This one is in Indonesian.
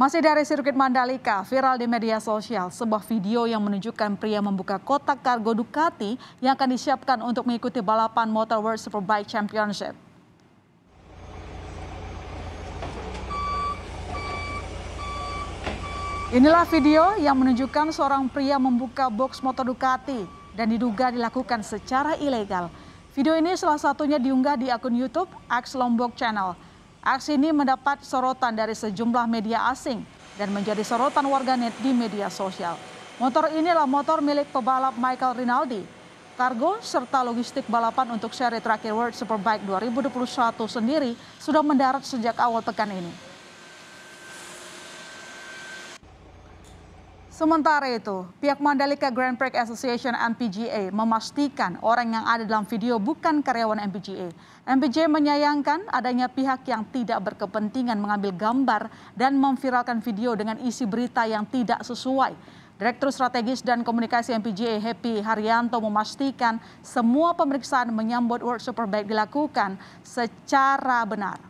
Masih dari sirkuit Mandalika, viral di media sosial sebuah video yang menunjukkan pria membuka kotak kargo Ducati yang akan disiapkan untuk mengikuti balapan Motor World Superbike Championship. Inilah video yang menunjukkan seorang pria membuka box motor Ducati dan diduga dilakukan secara ilegal. Video ini salah satunya diunggah di akun YouTube Ax Lombok Channel. Aksi ini mendapat sorotan dari sejumlah media asing dan menjadi sorotan warganet di media sosial. Motor inilah motor milik pebalap Michael Rinaldi. Kargo serta logistik balapan untuk seri terakhir World Superbike 2021 sendiri sudah mendarat sejak awal pekan ini. Sementara itu, pihak Mandalika Grand Prix Association MPGA memastikan orang yang ada dalam video bukan karyawan MPGA. MPGA menyayangkan adanya pihak yang tidak berkepentingan mengambil gambar dan memviralkan video dengan isi berita yang tidak sesuai. Direktur Strategis dan Komunikasi MPGA Happy Haryanto memastikan semua pemeriksaan menyambut World Superbike dilakukan secara benar.